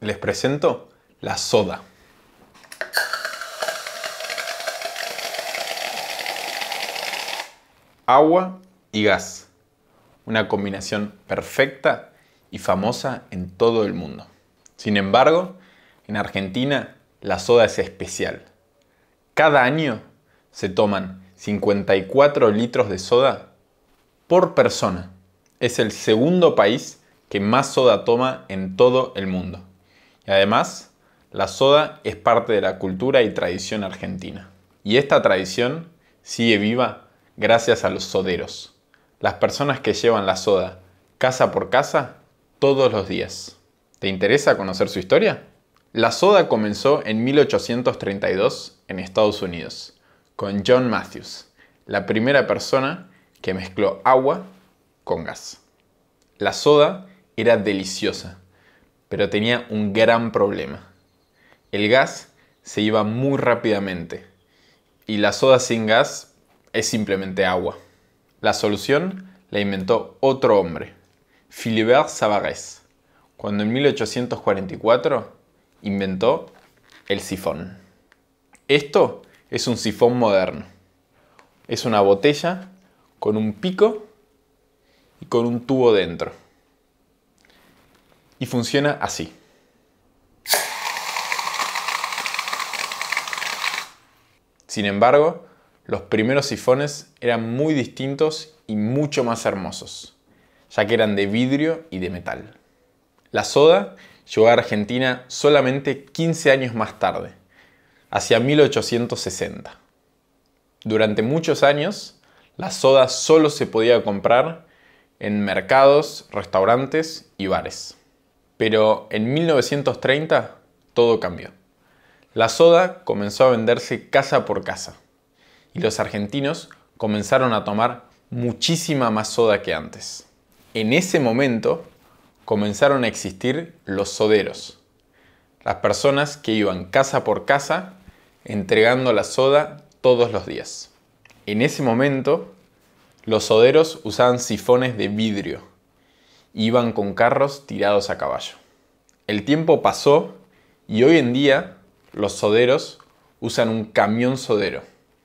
les presento la soda. Agua y gas. Una combinación perfecta y famosa en todo el mundo. Sin embargo, en Argentina la soda es especial. Cada año se toman 54 litros de soda por persona. Es el segundo país que más soda toma en todo el mundo además, la soda es parte de la cultura y tradición argentina. Y esta tradición sigue viva gracias a los soderos, las personas que llevan la soda casa por casa todos los días. ¿Te interesa conocer su historia? La soda comenzó en 1832 en Estados Unidos, con John Matthews, la primera persona que mezcló agua con gas. La soda era deliciosa pero tenía un gran problema. El gas se iba muy rápidamente y la soda sin gas es simplemente agua. La solución la inventó otro hombre, Philibert Savarès, cuando en 1844 inventó el sifón. Esto es un sifón moderno. Es una botella con un pico y con un tubo dentro y funciona así. Sin embargo, los primeros sifones eran muy distintos y mucho más hermosos, ya que eran de vidrio y de metal. La soda llegó a Argentina solamente 15 años más tarde, hacia 1860. Durante muchos años, la soda solo se podía comprar en mercados, restaurantes y bares. Pero en 1930 todo cambió. La soda comenzó a venderse casa por casa y los argentinos comenzaron a tomar muchísima más soda que antes. En ese momento comenzaron a existir los soderos, las personas que iban casa por casa entregando la soda todos los días. En ese momento, los soderos usaban sifones de vidrio iban con carros tirados a caballo. El tiempo pasó y hoy en día los soderos usan un camión sodero,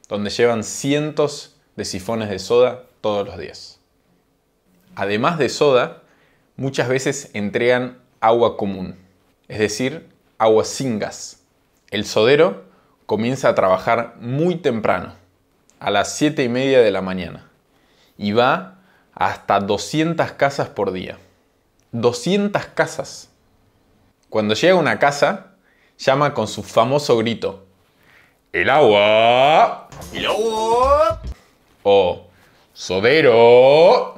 donde llevan cientos de sifones de soda todos los días. Además de soda, muchas veces entregan agua común, es decir, agua sin gas. El sodero comienza a trabajar muy temprano, a las 7 y media de la mañana, y va hasta 200 casas por día. 200 casas. Cuando llega a una casa, llama con su famoso grito. El agua. El agua. O sodero.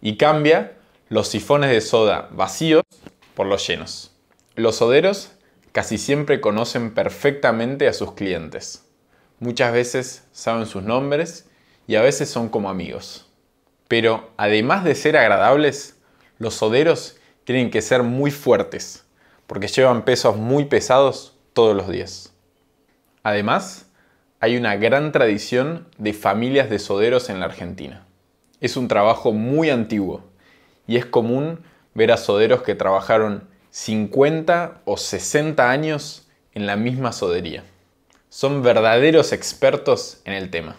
Y cambia los sifones de soda vacíos por los llenos. Los soderos casi siempre conocen perfectamente a sus clientes. Muchas veces saben sus nombres y a veces son como amigos. Pero además de ser agradables, los soderos tienen que ser muy fuertes, porque llevan pesos muy pesados todos los días. Además, hay una gran tradición de familias de soderos en la Argentina. Es un trabajo muy antiguo y es común ver a soderos que trabajaron 50 o 60 años en la misma sodería. Son verdaderos expertos en el tema.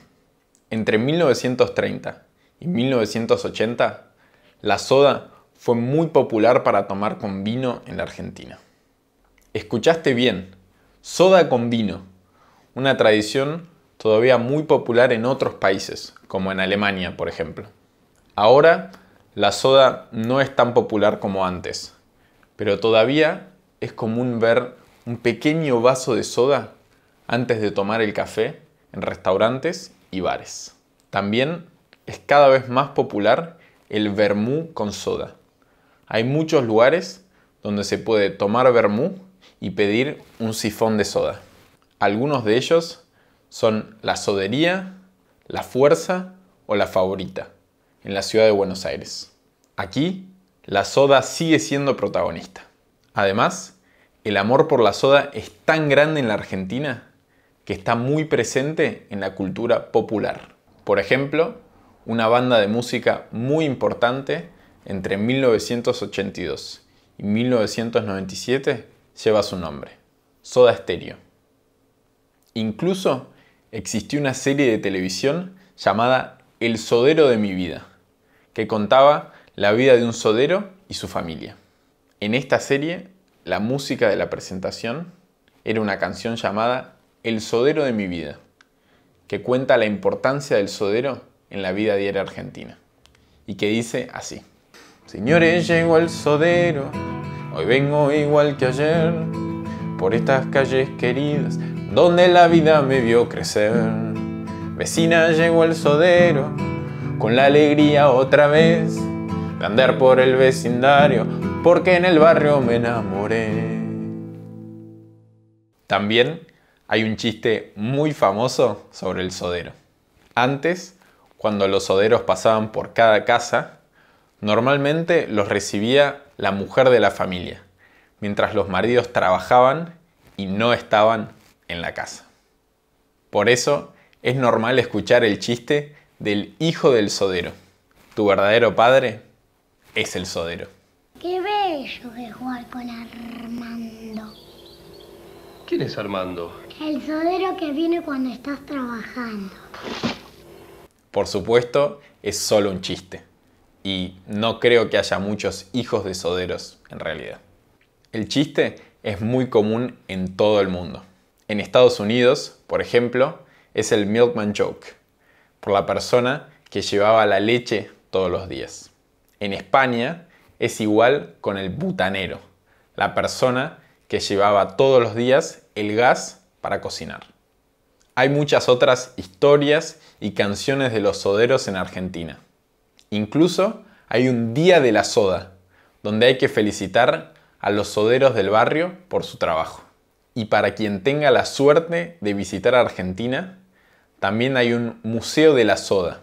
Entre 1930 y 1980, la soda fue muy popular para tomar con vino en la Argentina. Escuchaste bien, soda con vino, una tradición todavía muy popular en otros países, como en Alemania, por ejemplo. Ahora, la soda no es tan popular como antes, pero todavía es común ver un pequeño vaso de soda antes de tomar el café en restaurantes y bares. También es cada vez más popular el vermú con soda. Hay muchos lugares donde se puede tomar vermú y pedir un sifón de soda. Algunos de ellos son la Sodería, la Fuerza o la Favorita, en la ciudad de Buenos Aires. Aquí, la soda sigue siendo protagonista. Además, el amor por la soda es tan grande en la Argentina que está muy presente en la cultura popular. Por ejemplo, una banda de música muy importante entre 1982 y 1997 lleva su nombre, Soda Stereo. Incluso existió una serie de televisión llamada El Sodero de mi vida, que contaba la vida de un sodero y su familia. En esta serie, la música de la presentación era una canción llamada El Sodero de mi vida, que cuenta la importancia del sodero en la vida diaria argentina, y que dice así. Señores, llego al sodero, hoy vengo igual que ayer, por estas calles queridas, donde la vida me vio crecer. Vecina, llego el sodero, con la alegría otra vez, de andar por el vecindario, porque en el barrio me enamoré. También hay un chiste muy famoso sobre el sodero. Antes cuando los soderos pasaban por cada casa, normalmente los recibía la mujer de la familia, mientras los maridos trabajaban y no estaban en la casa. Por eso es normal escuchar el chiste del hijo del sodero. Tu verdadero padre es el sodero. Qué bello que jugar con Armando. ¿Quién es Armando? El sodero que viene cuando estás trabajando. Por supuesto, es solo un chiste. Y no creo que haya muchos hijos de soderos en realidad. El chiste es muy común en todo el mundo. En Estados Unidos, por ejemplo, es el milkman joke, por la persona que llevaba la leche todos los días. En España es igual con el butanero, la persona que llevaba todos los días el gas para cocinar. Hay muchas otras historias y canciones de los soderos en Argentina. Incluso hay un Día de la Soda, donde hay que felicitar a los soderos del barrio por su trabajo. Y para quien tenga la suerte de visitar Argentina, también hay un Museo de la Soda,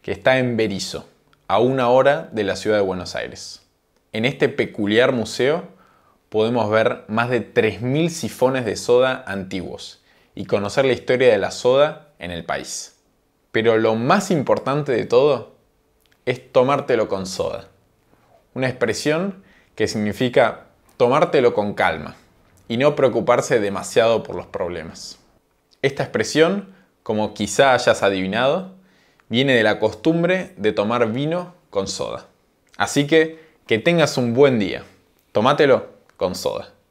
que está en Berizo, a una hora de la ciudad de Buenos Aires. En este peculiar museo podemos ver más de 3.000 sifones de soda antiguos y conocer la historia de la soda en el país. Pero lo más importante de todo es tomártelo con soda. Una expresión que significa tomártelo con calma y no preocuparse demasiado por los problemas. Esta expresión, como quizá hayas adivinado, viene de la costumbre de tomar vino con soda. Así que que tengas un buen día. tomátelo con soda.